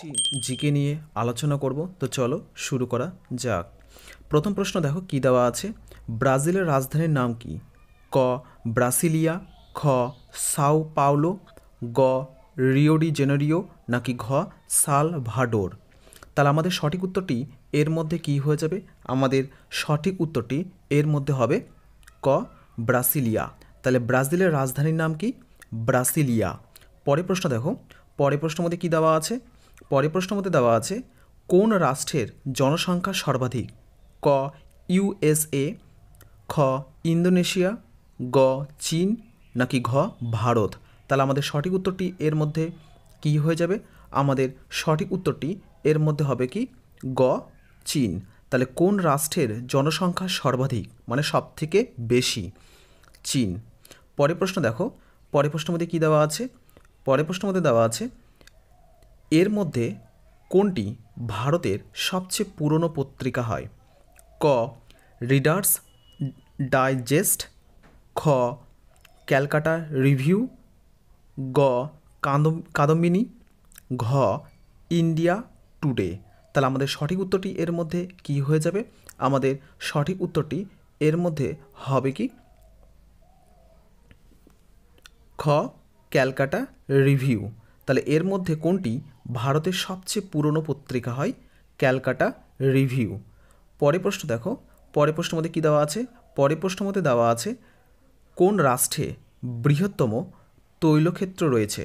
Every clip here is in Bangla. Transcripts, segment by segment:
পাঁচটি জিকে নিয়ে আলোচনা করব তো চলো শুরু করা যাক প্রথম প্রশ্ন দেখো কী দেওয়া আছে ব্রাজিলের রাজধানীর নাম কি ক ব্রাসিলিয়া খ সাও পাওলো গ রিও ডি জেনারিও নাকি ঘ সাল ভাডোর তাহলে আমাদের সঠিক উত্তরটি এর মধ্যে কি হয়ে যাবে আমাদের সঠিক উত্তরটি এর মধ্যে হবে ক ব্রাসিলিয়া তাহলে ব্রাজিলের রাজধানীর নাম কি ব্রাসিলিয়া পরে প্রশ্ন দেখো পরে প্রশ্ন মধ্যে কী দেওয়া আছে পরে প্রশ্ন মধ্যে দেওয়া আছে কোন রাষ্ট্রের জনসংখ্যা সর্বাধিক ক ইউএসএ খ ইন্দোনেশিয়া গ চীন নাকি ঘ ভারত তাহলে আমাদের সঠিক উত্তরটি এর মধ্যে কি হয়ে যাবে আমাদের সঠিক উত্তরটি এর মধ্যে হবে কি গ চীন তাহলে কোন রাষ্ট্রের জনসংখ্যা সর্বাধিক মানে সব থেকে বেশি চীন পরে প্রশ্ন দেখো পরের প্রশ্ন মধ্যে কী দেওয়া আছে পরের প্রশ্ন মধ্যে দেওয়া আছে এর মধ্যে কোনটি ভারতের সবচেয়ে পুরনো পত্রিকা হয় ক রিডার্স ডাইজেস্ট খ ক্যালকাটা রিভিউ গ কাদম্বিনী ঘ ইন্ডিয়া টুডে তাহলে আমাদের সঠিক উত্তরটি এর মধ্যে কি হয়ে যাবে আমাদের সঠিক উত্তরটি এর মধ্যে হবে কি খ ক্যালকাটা রিভিউ তাহলে এর মধ্যে কোনটি ভারতের সবচেয়ে পুরনো পত্রিকা হয় ক্যালকাটা রিভিউ পরে প্রশ্ন দেখো পরে প্রশ্ন মধ্যে কী দেওয়া আছে পরে প্রশ্ন মধ্যে দেওয়া আছে কোন রাষ্ট্রে বৃহত্তম তৈলক্ষেত্র রয়েছে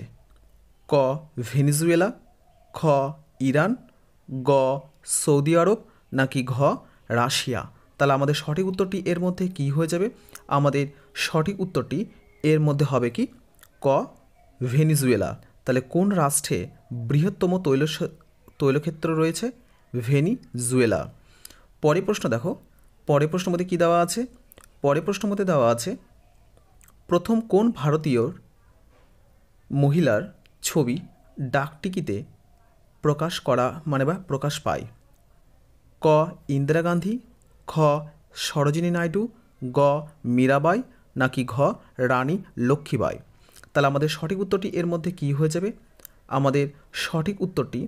ক ভেনিজুয়েলা খ ইরান গ সৌদি আরব নাকি ঘ রাশিয়া তাহলে আমাদের সঠিক উত্তরটি এর মধ্যে কি হয়ে যাবে আমাদের সঠিক উত্তরটি এর মধ্যে হবে কি ক ভেনিজুয়েলা তাহলে কোন রাষ্ট্রে বৃহত্তম তৈল তৈলক্ষেত্র রয়েছে ভেনি জুয়েলা পরে প্রশ্ন দেখো পরে প্রশ্ন মধ্যে কী দেওয়া আছে পরে প্রশ্ন মধ্যে দেওয়া আছে প্রথম কোন ভারতীয় মহিলার ছবি ডাকটিকিতে প্রকাশ করা মানে বা প্রকাশ পায় ক ইন্দিরা গান্ধী খ সরোজিনী নাইডু গ মীরাবাই নাকি ঘ রানী লক্ষ্মীবাই তাহলে আমাদের সঠিক উত্তরটি এর মধ্যে কি হয়ে যাবে আমাদের সঠিক উত্তরটি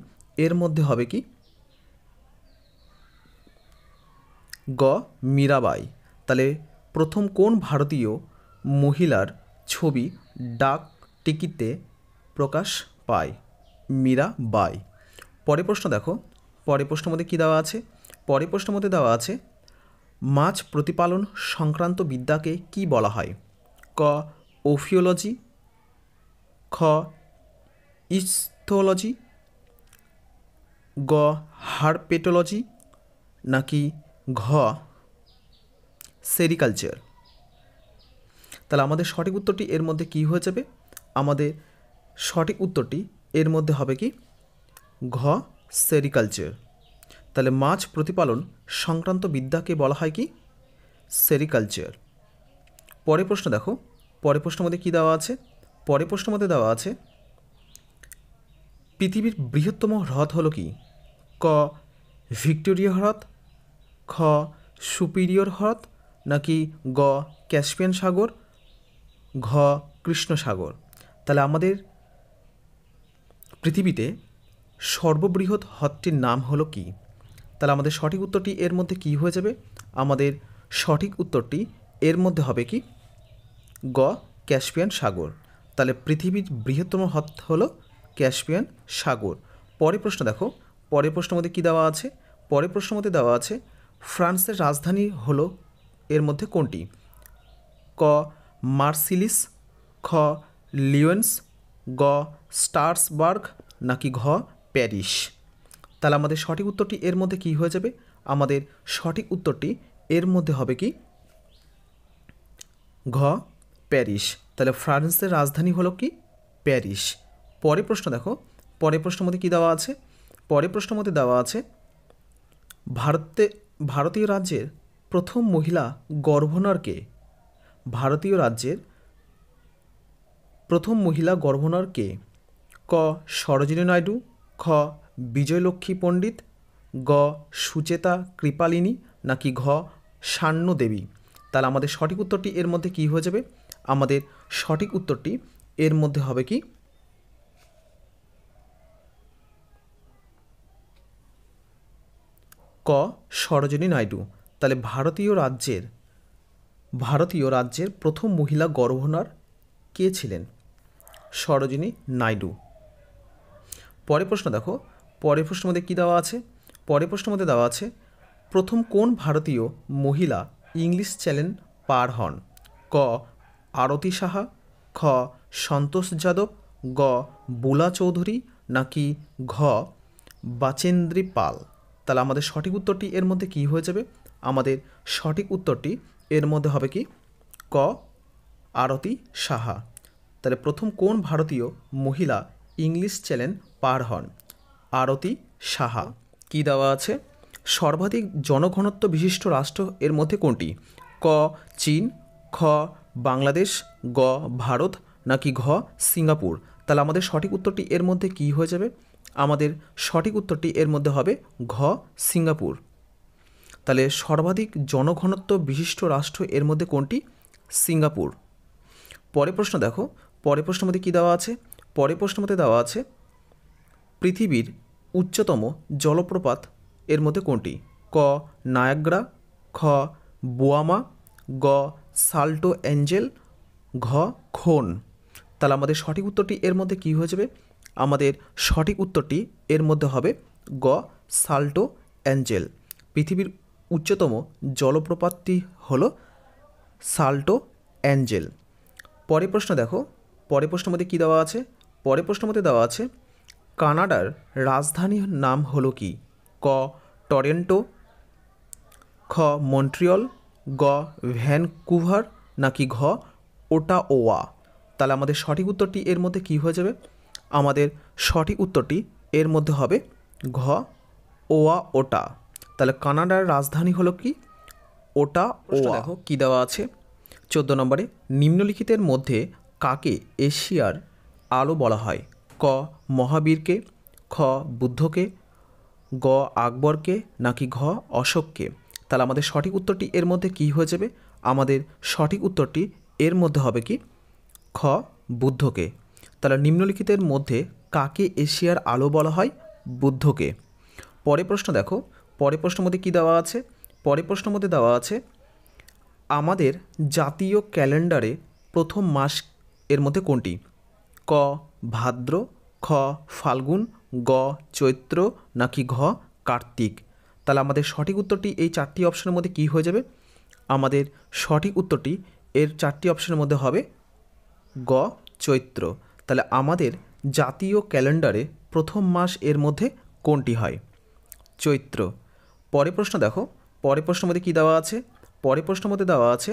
এর মধ্যে হবে কি গ মীরাবাই তাহলে প্রথম কোন ভারতীয় মহিলার ছবি ডাক টিকিতে প্রকাশ পায় মীরাবাই পরে প্রশ্ন দেখো পরে প্রশ্ন মধ্যে কী দেওয়া আছে পরে প্রশ্ন মধ্যে দেওয়া আছে মাছ প্রতিপালন সংক্রান্ত বিদ্যাকে কি বলা হয় ক ওফিওলজি খ ইস্থোলজি গ হারপেটোলজি নাকি ঘ সেরিকালচার তাহলে আমাদের সঠিক উত্তরটি এর মধ্যে কি হয়ে যাবে আমাদের সঠিক উত্তরটি এর মধ্যে হবে কি ঘ সেরিকালচার তাহলে মাছ প্রতিপালন সংক্রান্ত বিদ্যাকে বলা হয় কি সেরিকালচার পরের প্রশ্ন দেখো পরের প্রশ্নের মধ্যে কী দেওয়া আছে পরে প্রশ্ন মধ্যে দেওয়া আছে পৃথিবীর বৃহত্তম হ্রদ হলো কি ক ভিক্টোরিয়া হ্রদ খ সুপিরিয়র হ্রদ নাকি গ ক্যাসপিয়ান সাগর ঘ কৃষ্ণ সাগর তাহলে আমাদের পৃথিবীতে সর্ববৃহৎ হ্রদটির নাম হলো কি তাহলে আমাদের সঠিক উত্তরটি এর মধ্যে কি হয়ে যাবে আমাদের সঠিক উত্তরটি এর মধ্যে হবে কি গ ক্যাসপিয়ান সাগর তাহলে পৃথিবীর বৃহত্তম হ্রদ হলো ক্যাসপিয়ান সাগর পরের প্রশ্ন দেখো পরের প্রশ্ন মধ্যে কী দেওয়া আছে পরের প্রশ্ন মধ্যে দেওয়া আছে ফ্রান্সের রাজধানী হলো এর মধ্যে কোনটি ক মার্সিলিস খ লিওয়েন্স গ স্টার্সবার্গ নাকি ঘ প্যারিস তাহলে আমাদের সঠিক উত্তরটি এর মধ্যে কি হয়ে যাবে আমাদের সঠিক উত্তরটি এর মধ্যে হবে কি ঘ প্যারিস তাহলে ফ্রান্সের রাজধানী হলো কি প্যারিস পরে প্রশ্ন দেখো পরে প্রশ্ন মধ্যে কী দেওয়া আছে পরে প্রশ্ন মধ্যে দেওয়া আছে ভারতে ভারতীয় রাজ্যের প্রথম মহিলা কে ভারতীয় রাজ্যের প্রথম মহিলা কে ক সরোজিনী নাইডু খ বিজয়লক্ষ্মী পণ্ডিত গ সুচেতা কৃপালিনী নাকি ঘ দেবী তাহলে আমাদের সঠিক উত্তরটি এর মধ্যে কী হয়ে যাবে আমাদের সঠিক উত্তরটি এর মধ্যে হবে কি ক সরোজিনী নাইডু তাহলে ভারতীয় রাজ্যের ভারতীয় রাজ্যের প্রথম মহিলা গভর্নর কে ছিলেন সরোজিনী নাইডু পরে প্রশ্ন দেখো পরের প্রশ্ন মধ্যে কী দেওয়া আছে পরের প্রশ্ন মধ্যে দেওয়া আছে প্রথম কোন ভারতীয় মহিলা ইংলিশ চ্যানেল পার হন ক আরতি সাহা খ সন্তোষ যাদব গ বুলা চৌধুরী নাকি ঘ বাচেন্দ্রী পাল তাহলে আমাদের সঠিক উত্তরটি এর মধ্যে কি হয়ে যাবে আমাদের সঠিক উত্তরটি এর মধ্যে হবে কি ক আরতি সাহা তাহলে প্রথম কোন ভারতীয় মহিলা ইংলিশ চ্যানেল পার হন আরতি সাহা কি দেওয়া আছে সর্বাধিক জনঘনত্ব বিশিষ্ট রাষ্ট্র এর মধ্যে কোনটি ক চীন খ বাংলাদেশ গ ভারত নাকি ঘ সিঙ্গাপুর তাহলে আমাদের সঠিক উত্তরটি এর মধ্যে কি হয়ে যাবে আমাদের সঠিক উত্তরটি এর মধ্যে হবে ঘ সিঙ্গাপুর তাহলে সর্বাধিক জনঘনত্ব বিশিষ্ট রাষ্ট্র এর মধ্যে কোনটি সিঙ্গাপুর পরের প্রশ্ন দেখো পরের প্রশ্ন মধ্যে কী দেওয়া আছে পরের প্রশ্ন মধ্যে দেওয়া আছে পৃথিবীর উচ্চতম জলপ্রপাত এর মধ্যে কোনটি ক নায়াগ্রা খ বোয়ামা গ সাল্টো অ্যাঞ্জেল ঘ খন তাহলে আমাদের সঠিক উত্তরটি এর মধ্যে কী হয়ে যাবে আমাদের সঠিক উত্তরটি এর মধ্যে হবে গ সাল্টো অ্যাঞ্জেল পৃথিবীর উচ্চতম জলপ্রপাতটি হল সাল্টো অ্যাঞ্জেল পরের প্রশ্ন দেখো পরের প্রশ্ন মধ্যে কী দেওয়া আছে পরের প্রশ্ন মধ্যে দেওয়া আছে কানাডার রাজধানীর নাম হলো কি ক টরেন্টো খ মন্ট্রিয়ল গ ভ্যানকুভার নাকি ঘ ওটা ওয়া তাহলে আমাদের সঠিক উত্তরটি এর মধ্যে কি হয়ে যাবে আমাদের সঠিক উত্তরটি এর মধ্যে হবে ঘ ওয়া ওটা তাহলে কানাডার রাজধানী হলো কি ওটা ওয়া দেখো কী দেওয়া আছে চোদ্দো নম্বরে নিম্নলিখিতের মধ্যে কাকে এশিয়ার আলো বলা হয় ক মহাবীরকে খ বুদ্ধকে গ আকবরকে নাকি ঘ অশোককে তাহলে আমাদের সঠিক উত্তরটি এর মধ্যে কি হয়ে যাবে আমাদের সঠিক উত্তরটি এর মধ্যে হবে কি খ বুদ্ধকে তাহলে নিম্নলিখিতের মধ্যে কাকে এশিয়ার আলো বলা হয় বুদ্ধকে পরে প্রশ্ন দেখো পরে প্রশ্ন মধ্যে কী দেওয়া আছে পরে প্রশ্ন মধ্যে দেওয়া আছে আমাদের জাতীয় ক্যালেন্ডারে প্রথম মাস এর মধ্যে কোনটি ক ভাদ্র খ ফাল্গুন গ চৈত্র নাকি ঘ কার্তিক তাহলে আমাদের সঠিক উত্তরটি এই চারটি অপশনের মধ্যে কি হয়ে যাবে আমাদের সঠিক উত্তরটি এর চারটি অপশনের মধ্যে হবে গ চৈত্র তাহলে আমাদের জাতীয় ক্যালেন্ডারে প্রথম মাস এর মধ্যে কোনটি হয় চৈত্র পরে প্রশ্ন দেখো পরে প্রশ্নের মধ্যে কী দেওয়া আছে পরে প্রশ্নের মধ্যে দেওয়া আছে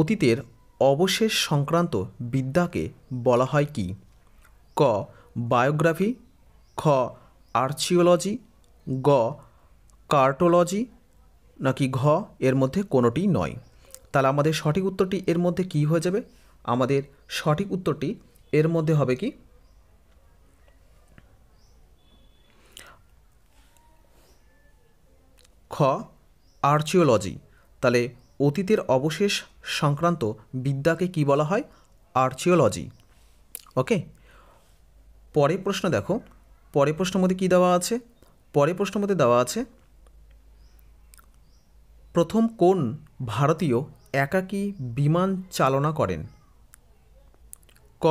অতীতের অবশেষ সংক্রান্ত বিদ্যাকে বলা হয় কি ক বায়োগ্রাফি খ আর্চিওলজি গ কার্টোলজি নাকি ঘ এর মধ্যে কোনোটি নয় তাহলে আমাদের সঠিক উত্তরটি এর মধ্যে কি হয়ে যাবে আমাদের সঠিক উত্তরটি এর মধ্যে হবে কি খ আর্চিওলজি তাহলে অতীতের অবশেষ সংক্রান্ত বিদ্যাকে কি বলা হয় আর্চিওলজি ওকে পরের প্রশ্ন দেখো পরের প্রশ্ন মধ্যে কী দেওয়া আছে পরের প্রশ্ন মধ্যে দেওয়া আছে প্রথম কোন ভারতীয় একাকী বিমান চালনা করেন ক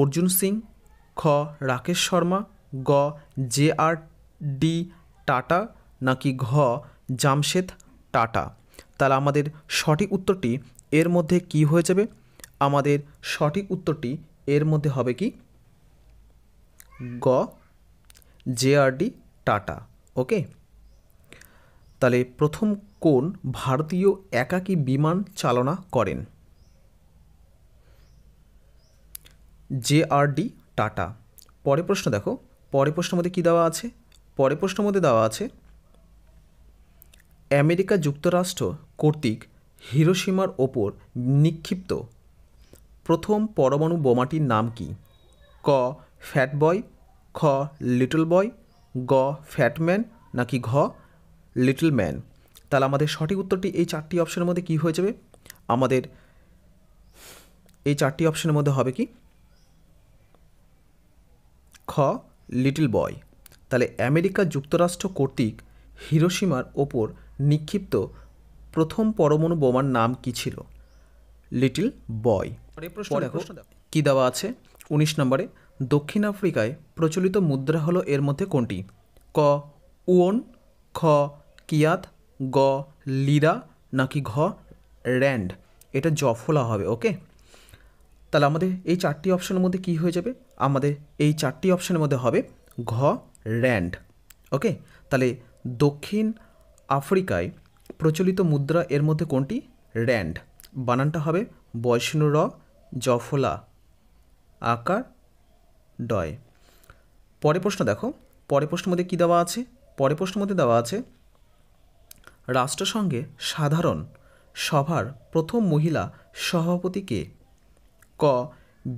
অর্জুন সিং খ রাকেশ শর্মা গ জে আর ডি টাটা নাকি ঘ জামশেদ টাটা তাহলে আমাদের সঠিক উত্তরটি এর মধ্যে কি হয়ে যাবে আমাদের সঠিক উত্তরটি এর মধ্যে হবে কি গ J R D Tata okay তাহলে প্রথম কোন ভারতীয় একাকী বিমান চালনা করেন জে আর ডি টাটা পরে প্রশ্ন দেখো পরের প্রশ্ন মধ্যে কী দেওয়া আছে পরের প্রশ্ন মধ্যে দেওয়া আছে আমেরিকা যুক্তরাষ্ট্র কর্তৃক হিরোসীমার ওপর নিক্ষিপ্ত প্রথম পরমাণু বোমাটির নাম কি ক ফ্যাট বয় খ লিটল বয় গ ফ্যাটম্যান নাকি ঘ লিটল ম্যান তাহলে আমাদের সঠিক উত্তরটি এই চারটি অপশনের মধ্যে কি হয়ে যাবে আমাদের এই চারটি অপশনের মধ্যে হবে কি খ লিটল বয় তাহলে আমেরিকা যুক্তরাষ্ট্র কর্তৃক হিরোসীমার ওপর নিক্ষিপ্ত প্রথম পরমাণু বোমার নাম কি ছিল লিটল বয় কি দেওয়া আছে ১৯ নম্বরে দক্ষিণ আফ্রিকায় প্রচলিত মুদ্রা হলো এর মধ্যে কোনটি ক উন খ কিয়াত গ লিরা নাকি ঘ র্যান্ড এটা জফলা হবে ওকে তাহলে আমাদের এই চারটি অপশনের মধ্যে কি হয়ে যাবে আমাদের এই চারটি অপশনের মধ্যে হবে ঘ র্যান্ড ওকে তাহলে দক্ষিণ আফ্রিকায় প্রচলিত মুদ্রা এর মধ্যে কোনটি র্যান্ড বানানটা হবে বৈষ্ণু র জফলা আকার ডয় পরে প্রশ্ন দেখো পরে প্রশ্নের মধ্যে কী দেওয়া আছে পরে প্রশ্নের মধ্যে দেওয়া আছে রাষ্ট্রসংঘে সাধারণ সভার প্রথম মহিলা সভাপতি কে ক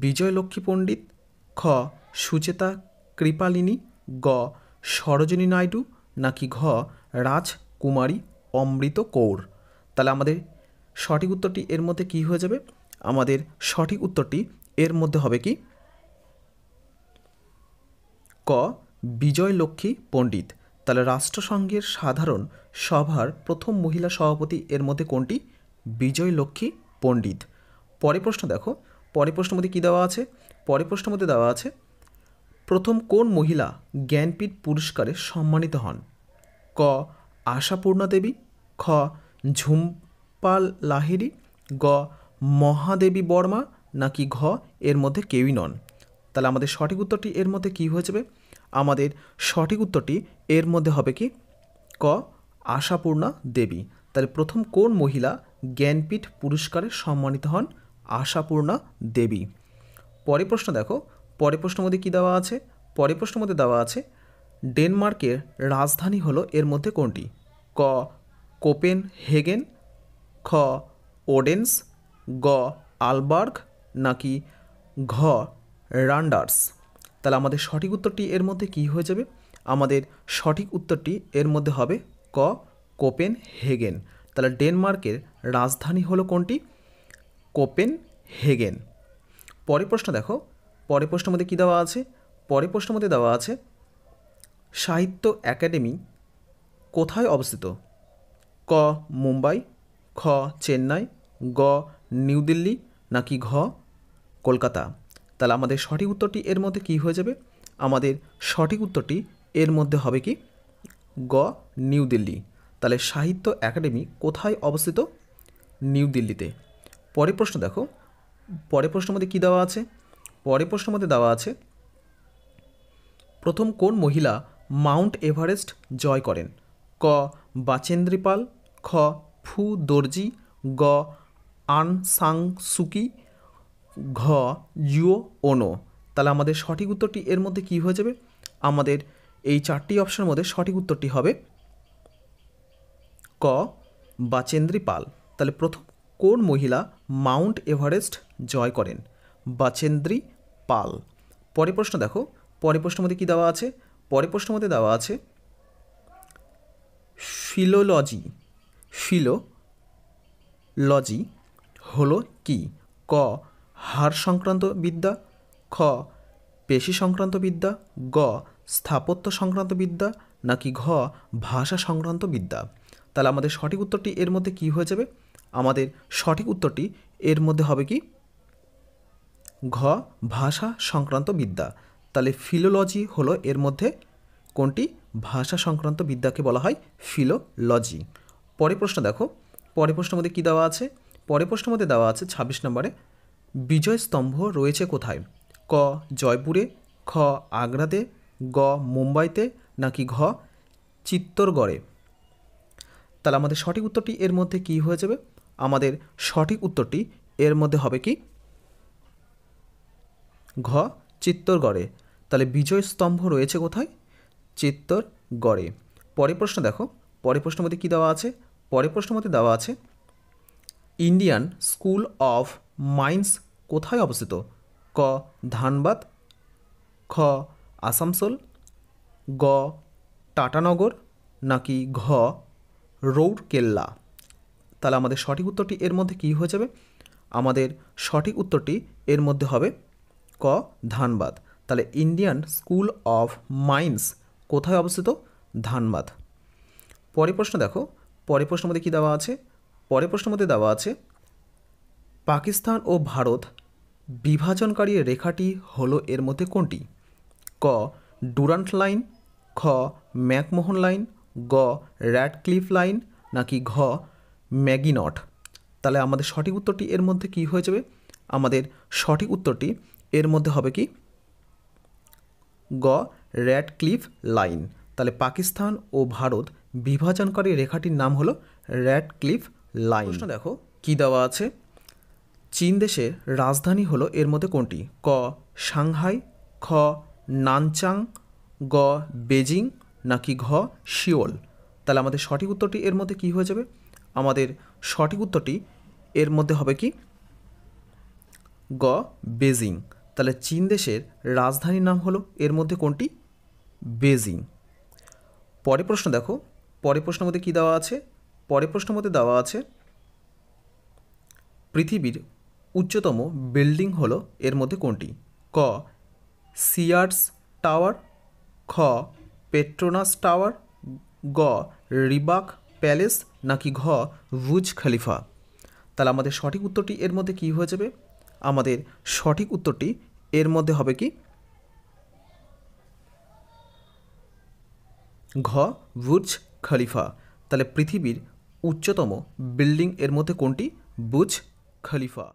বিজয়লক্ষ্মী পণ্ডিত খ সুচেতা কৃপালিনী গ সরোজিনী নাইডু নাকি ঘ রাজকুমারী অমৃত কৌর তাহলে আমাদের সঠিক উত্তরটি এর মধ্যে কি হয়ে যাবে আমাদের সঠিক উত্তরটি এর মধ্যে হবে কি ক বিজয়লক্ষ্মী পণ্ডিত তাহলে রাষ্ট্রসংঘের সাধারণ সভার প্রথম মহিলা সভাপতি এর মধ্যে কোনটি বিজয় লক্ষ্মী পণ্ডিত পরে প্রশ্ন দেখো পরে প্রশ্ন মধ্যে কী দেওয়া আছে পরে প্রশ্ন মধ্যে দেওয়া আছে প্রথম কোন মহিলা জ্ঞানপীঠ পুরস্কারে সম্মানিত হন ক আশাপূর্ণা দেবী খ ঝুমপাল লাহিরি গ মহাদেবী বর্মা নাকি ঘ এর মধ্যে কেউই নন তাহলে আমাদের সঠিক উত্তরটি এর মধ্যে কী হয়ে যাবে আমাদের সঠিক উত্তরটি এর মধ্যে হবে কি ক আশাপূর্ণা দেবী তাহলে প্রথম কোন মহিলা জ্ঞানপীঠ পুরস্কারে সম্মানিত হন আশাপূর্ণা দেবী পরে প্রশ্ন দেখো পরে প্রশ্ন মধ্যে কী দেওয়া আছে পরে প্রশ্ন মধ্যে দেওয়া আছে ডেনমার্কের রাজধানী হলো এর মধ্যে কোনটি ক কোপেন হেগেন খ ওডেন্স গ আলবার্গ নাকি ঘ রান্ডার্স তাহলে আমাদের সঠিক উত্তরটি এর মধ্যে কি হয়ে যাবে আমাদের সঠিক উত্তরটি এর মধ্যে হবে ক কোপেন হেগেন তাহলে ডেনমার্কের রাজধানী হলো কোনটি কোপেন হেগেন পরের প্রশ্ন দেখো পরের প্রশ্নের মধ্যে কী দেওয়া আছে পরের প্রশ্নের মধ্যে দেওয়া আছে সাহিত্য একাডেমি কোথায় অবস্থিত ক মুম্বাই খ চেন্নাই গ নিউ দিল্লি নাকি ঘ কলকাতা তাহলে আমাদের সঠিক উত্তরটি এর মধ্যে কী হয়ে যাবে আমাদের সঠিক উত্তরটি এর মধ্যে হবে কি গ নিউ দিল্লি তাহলে সাহিত্য একাডেমি কোথায় অবস্থিত নিউ দিল্লিতে পরের প্রশ্ন দেখো পরের প্রশ্ন মধ্যে কী দেওয়া আছে পরের প্রশ্ন মধ্যে দেওয়া আছে প্রথম কোন মহিলা মাউন্ট এভারেস্ট জয় করেন ক বাচেন্দ্রিপাল খ ফু দর্জি গ আনসাং সুকি ঘ ইউ ওনো তাহলে আমাদের সঠিক উত্তরটি এর মধ্যে কি হয়ে যাবে আমাদের এই চারটি অপশনের মধ্যে সঠিক উত্তরটি হবে ক বাচেন্দ্রী পাল তাহলে প্রথম কোন মহিলা মাউন্ট এভারেস্ট জয় করেন বাচেন্দ্রী পাল পরে প্রশ্ন দেখো পরে প্রশ্ন মধ্যে কী দেওয়া আছে পরে প্রশ্নের মধ্যে দেওয়া আছে ফিলোলজি ফিলো লজি হলো কি ক হার সংক্রান্ত বিদ্যা খ পেশি সংক্রান্ত বিদ্যা গ স্থাপত্য সংক্রান্ত বিদ্যা নাকি ঘ ভাষা সংক্রান্ত বিদ্যা তাহলে আমাদের সঠিক উত্তরটি এর মধ্যে কি হয়ে যাবে আমাদের সঠিক উত্তরটি এর মধ্যে হবে কি ঘ ভাষা সংক্রান্ত বিদ্যা তাহলে ফিলোলজি হলো এর মধ্যে কোনটি ভাষা সংক্রান্ত বিদ্যাকে বলা হয় ফিলোলজি পরে প্রশ্ন দেখো পরের প্রশ্নের মধ্যে কী দেওয়া আছে পরের প্রশ্নের মধ্যে দেওয়া আছে ২৬ নম্বরে বিজয় স্তম্ভ রয়েছে কোথায় ক জয়পুরে খ আগ্রাতে গ মুম্বাইতে নাকি ঘ চিত্তরগড়ে তাহলে আমাদের সঠিক উত্তরটি এর মধ্যে কি হয়ে যাবে আমাদের সঠিক উত্তরটি এর মধ্যে হবে কি ঘ চিত্তরগড়ে তাহলে বিজয় স্তম্ভ রয়েছে কোথায় চিত্তরগড়ে পরের প্রশ্ন দেখো পরের প্রশ্ন মধ্যে কী দেওয়া আছে পরের প্রশ্ন মধ্যে দেওয়া আছে ইন্ডিয়ান স্কুল অফ মাইন্স কোথায় অবস্থিত ক ধানবাদ খ আসামসোল গ টাটানগর নাকি ঘ রৌরকেল্লা তাহলে আমাদের সঠিক উত্তরটি এর মধ্যে কী হয়ে যাবে আমাদের সঠিক উত্তরটি এর মধ্যে হবে ক ধানবাদ তাহলে ইন্ডিয়ান স্কুল অফ মাইন্স কোথায় অবস্থিত ধানবাদ পরের প্রশ্ন দেখো পরের প্রশ্ন মধ্যে কী দেওয়া আছে পরের প্রশ্ন মধ্যে দেওয়া আছে পাকিস্তান ও ভারত বিভাজনকারী রেখাটি হলো এর মধ্যে কোনটি ক ডুরান্ট লাইন খ ম্যাকমোহন লাইন গ ক্লিফ লাইন নাকি ঘ ম্যাগিনট তাহলে আমাদের সঠিক উত্তরটি এর মধ্যে কি হয়ে যাবে আমাদের সঠিক উত্তরটি এর মধ্যে হবে কি গ ক্লিফ লাইন তাহলে পাকিস্তান ও ভারত বিভাজনকারী রেখাটির নাম হলো র্যাড ক্লিফ লাইন দেখো কি দেওয়া আছে চীন দেশের রাজধানী হলো এর মধ্যে কোনটি ক সাংহাই খ নানচাং গ বেজিং নাকি ঘ শিওল তাহলে আমাদের সঠিক উত্তরটি এর মধ্যে কি হয়ে যাবে আমাদের সঠিক উত্তরটি এর মধ্যে হবে কি গ বেজিং তাহলে চীন দেশের রাজধানীর নাম হলো এর মধ্যে কোনটি বেজিং পরের প্রশ্ন দেখো পরের প্রশ্নের মধ্যে কী দেওয়া আছে পরের প্রশ্নের মধ্যে দেওয়া আছে পৃথিবীর উচ্চতম বিল্ডিং হলো এর মধ্যে কোনটি ক সিয়ার্স টাওয়ার খ পেট্রোনাস টাওয়ার গ রিবাক প্যালেস নাকি ঘ বুজ খালিফা তাহলে আমাদের সঠিক উত্তরটি এর মধ্যে কি হয়ে যাবে আমাদের সঠিক উত্তরটি এর মধ্যে হবে কি ঘ বুজ খালিফা তাহলে পৃথিবীর উচ্চতম বিল্ডিং এর মধ্যে কোনটি বুজ খালিফা